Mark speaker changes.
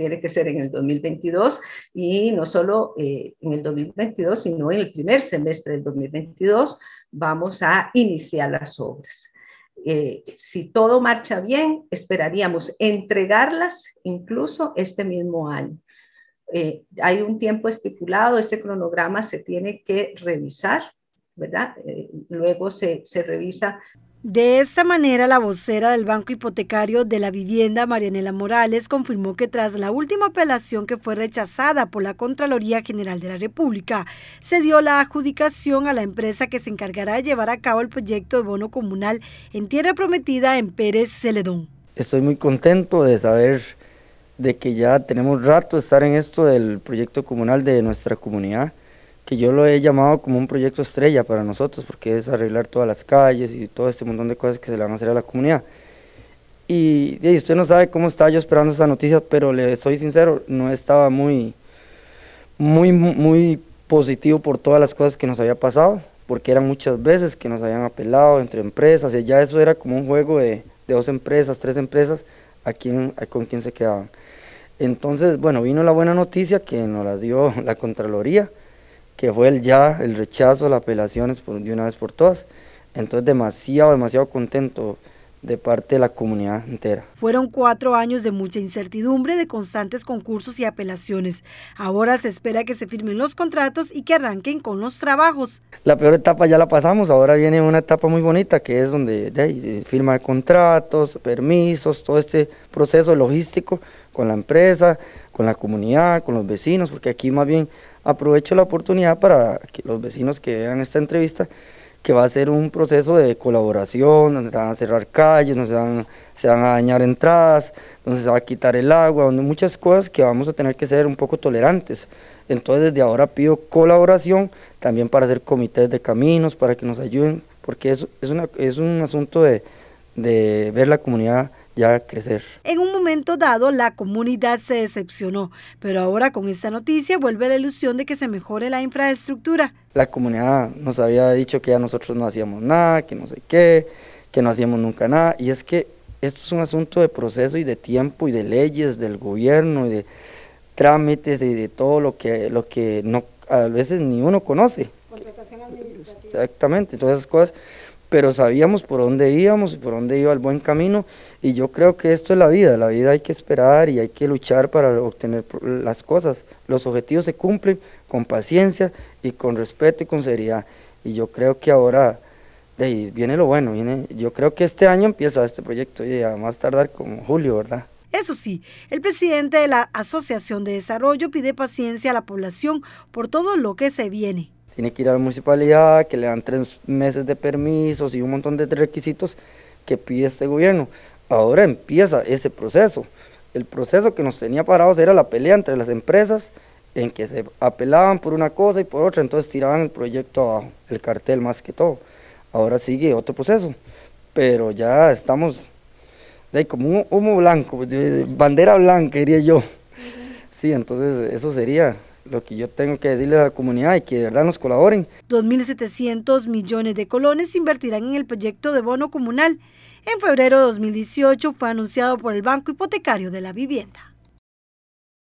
Speaker 1: tiene que ser en el 2022 y no solo eh, en el 2022, sino en el primer semestre del 2022 vamos a iniciar las obras. Eh, si todo marcha bien, esperaríamos entregarlas incluso este mismo año. Eh, hay un tiempo estipulado, ese cronograma se tiene que revisar, ¿verdad? luego se, se revisa de esta manera, la vocera del Banco Hipotecario de la Vivienda, Marianela Morales, confirmó que tras la última apelación que fue rechazada por la Contraloría General de la República, se dio la adjudicación a la empresa que se encargará de llevar a cabo el proyecto de bono comunal en tierra prometida en Pérez Celedón.
Speaker 2: Estoy muy contento de saber de que ya tenemos rato de estar en esto del proyecto comunal de nuestra comunidad que yo lo he llamado como un proyecto estrella para nosotros, porque es arreglar todas las calles y todo este montón de cosas que se le van a hacer a la comunidad. Y, usted no sabe cómo estaba yo esperando esa noticia, pero le soy sincero, no estaba muy, muy, muy positivo por todas las cosas que nos había pasado, porque eran muchas veces que nos habían apelado entre empresas, y ya eso era como un juego de, de dos empresas, tres empresas, a quién, con quién se quedaban. Entonces, bueno, vino la buena noticia que nos la dio la Contraloría, que fue el ya, el rechazo, las apelaciones por, de una vez por todas. Entonces demasiado, demasiado contento de parte de la comunidad entera.
Speaker 1: Fueron cuatro años de mucha incertidumbre, de constantes concursos y apelaciones. Ahora se espera que se firmen los contratos y que arranquen con los trabajos.
Speaker 2: La peor etapa ya la pasamos, ahora viene una etapa muy bonita que es donde de, eh, firma de contratos, permisos, todo este proceso logístico con la empresa, con la comunidad, con los vecinos, porque aquí más bien aprovecho la oportunidad para que los vecinos que vean esta entrevista que va a ser un proceso de colaboración, donde se van a cerrar calles, donde se van, se van a dañar entradas, donde se va a quitar el agua, donde muchas cosas que vamos a tener que ser un poco tolerantes. Entonces desde ahora pido colaboración también para hacer comités de caminos, para que nos ayuden, porque es, es, una, es un asunto de, de ver la comunidad ya crecer.
Speaker 1: En un momento dado, la comunidad se decepcionó, pero ahora con esta noticia vuelve la ilusión de que se mejore la infraestructura.
Speaker 2: La comunidad nos había dicho que ya nosotros no hacíamos nada, que no sé qué, que no hacíamos nunca nada, y es que esto es un asunto de proceso y de tiempo y de leyes del gobierno y de trámites y de todo lo que, lo que no, a veces ni uno conoce. Exactamente, todas esas cosas pero sabíamos por dónde íbamos y por dónde iba el buen camino y yo creo que esto es la vida, la vida hay que esperar y hay que luchar para obtener las cosas, los objetivos se cumplen con paciencia y con respeto y con seriedad y yo creo que ahora viene lo bueno, viene, yo creo que este año empieza este proyecto y a más tardar como julio, ¿verdad?
Speaker 1: Eso sí, el presidente de la Asociación de Desarrollo pide paciencia a la población por todo lo que se viene.
Speaker 2: Tiene que ir a la municipalidad, que le dan tres meses de permisos y un montón de requisitos que pide este gobierno. Ahora empieza ese proceso. El proceso que nos tenía parados era la pelea entre las empresas en que se apelaban por una cosa y por otra, entonces tiraban el proyecto abajo, el cartel más que todo. Ahora sigue otro proceso, pero ya estamos de como un humo blanco, bandera blanca diría yo. Sí, entonces eso sería lo que yo tengo que decirle a la comunidad y que de verdad nos colaboren.
Speaker 1: 2.700 millones de colones se invertirán en el proyecto de bono comunal. En febrero de 2018 fue anunciado por el Banco Hipotecario de la Vivienda.